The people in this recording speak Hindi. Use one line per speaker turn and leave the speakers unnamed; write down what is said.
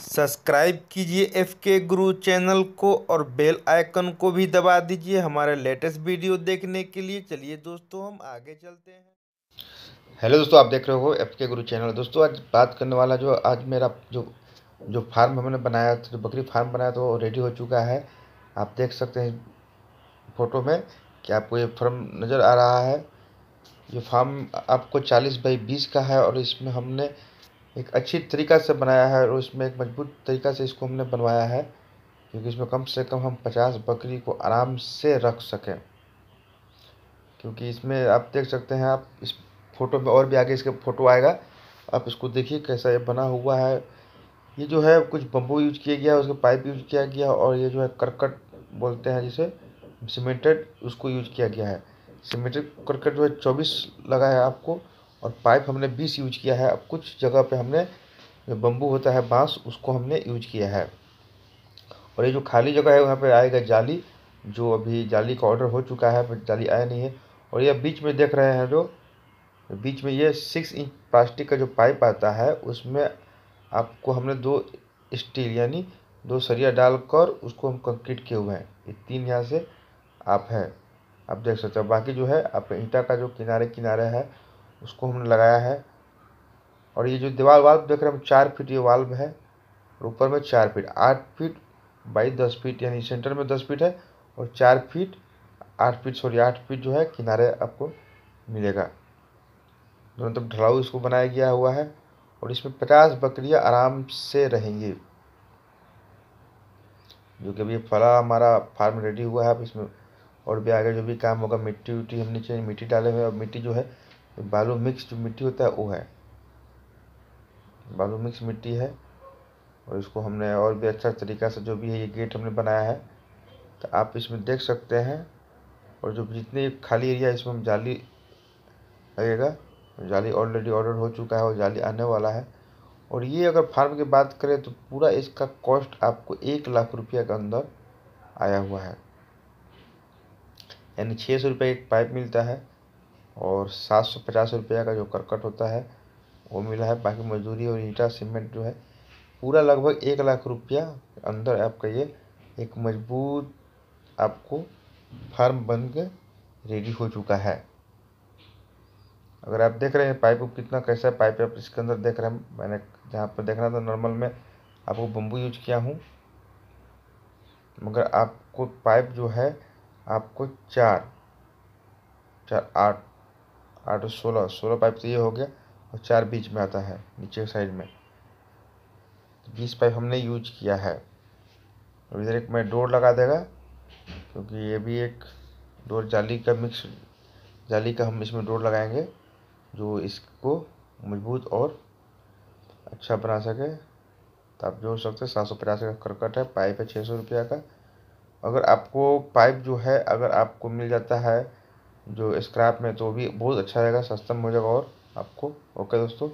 सब्सक्राइब कीजिए एफ के गुरु चैनल को और बेल आइकन को भी दबा दीजिए हमारे लेटेस्ट वीडियो देखने के लिए चलिए दोस्तों हम आगे चलते हैं हेलो दोस्तों आप देख रहे हो एफ के गुरु चैनल दोस्तों आज बात करने वाला जो आज मेरा जो जो फार्म हमने बनाया था जो बकरी फार्म बनाया था तो वो रेडी हो चुका है आप देख सकते हैं फ़ोटो में कि आपको ये फार्म नज़र आ रहा है ये फार्म आपको चालीस बाई बीस का है और इसमें हमने एक अच्छी तरीक़ा से बनाया है और उसमें एक मज़बूत तरीक़ा से इसको हमने बनवाया है क्योंकि इसमें कम से कम हम पचास बकरी को आराम से रख सकें क्योंकि इसमें आप देख सकते हैं आप इस फोटो में और भी आगे इसके फ़ोटो आएगा आप इसको देखिए कैसा ये बना हुआ है ये जो है कुछ बम्बू यूज किया गया है उसके पाइप यूज किया गया और ये जो है करकट बोलते हैं जिसे सीमेंटेड उसको यूज किया गया है सीमेंटेड करकट जो है चौबीस लगा है आपको और पाइप हमने बीस यूज किया है अब कुछ जगह पे हमने जो बम्बू होता है बाँस उसको हमने यूज किया है और ये जो खाली जगह है वहाँ पे आएगा जाली जो अभी जाली का ऑर्डर हो चुका है पर जाली आया नहीं है और यह बीच में देख रहे हैं जो बीच में ये सिक्स इंच प्लास्टिक का जो पाइप आता है उसमें आपको हमने दो स्टील यानी दो सरिया डालकर उसको हम कंक्रीट किए हुए हैं ये तीन यहाँ से आप हैं आप देख सकते हो बाकी जो है आप ईंटा का जो किनारे किनारे है उसको हमने लगाया है और ये जो दीवार वाल्व देख रहे हैं हम चार फीट ये वाल्व है ऊपर में चार फीट आठ फीट बाई दस फीट यानी सेंटर में दस फीट है और चार फीट आठ फीट सॉरी आठ फीट जो है किनारे आपको मिलेगा दोनों तरफ ढलाऊ इसको बनाया गया हुआ है और इसमें पचास बकरियां आराम से रहेंगी जो कि अभी फला हमारा फार्म रेडी हुआ है अब इसमें और भी आगे जो भी काम होगा मिट्टी उट्टी हम नीचे मिट्टी डाले हुए और मिट्टी जो है बालू मिक्स जो मिट्टी होता है वो है बालू मिक्स मिट्टी है और इसको हमने और भी अच्छा तरीका से जो भी है ये गेट हमने बनाया है तो आप इसमें देख सकते हैं और जो जितने खाली एरिया इसमें हम जाली लगेगा जाली ऑलरेडी ऑर्डर हो चुका है और जाली आने वाला है और ये अगर फार्म की बात करें तो पूरा इसका कॉस्ट आपको एक लाख रुपया के अंदर आया हुआ है यानी छः सौ रुपये एक पाइप मिलता है और सात सौ पचास रुपया का जो करकट होता है वो मिला है बाकी मजदूरी और ईटा सीमेंट जो है पूरा लगभग एक लाख रुपया अंदर आपका ये एक मजबूत आपको फार्म बन के रेडी हो चुका है अगर आप देख रहे हैं पाइप कितना कैसा है पाइप आप इसके अंदर देख रहे हैं मैंने जहाँ पर देखना था नॉर्मल में आपको बम्बू यूज किया हूँ मगर आपको पाइप जो है आपको चार चार आठ आठ और सोलह सोलह पाइप तो ये हो गया और चार बीच में आता है नीचे साइड में तो बीस पाइप हमने यूज किया है और इधर एक मैं डोर लगा देगा क्योंकि ये भी एक डोर जाली का मिक्स जाली का हम इसमें डोर लगाएंगे जो इसको मजबूत और अच्छा बना सके तो आप हो सकते सात सौ पचास का करकट है पाइप है छः सौ रुपया का अगर आपको पाइप जो है अगर आपको मिल जाता है जो स्क्रैप में तो भी बहुत अच्छा रहेगा सस्ता में हो जाएगा और आपको ओके दोस्तों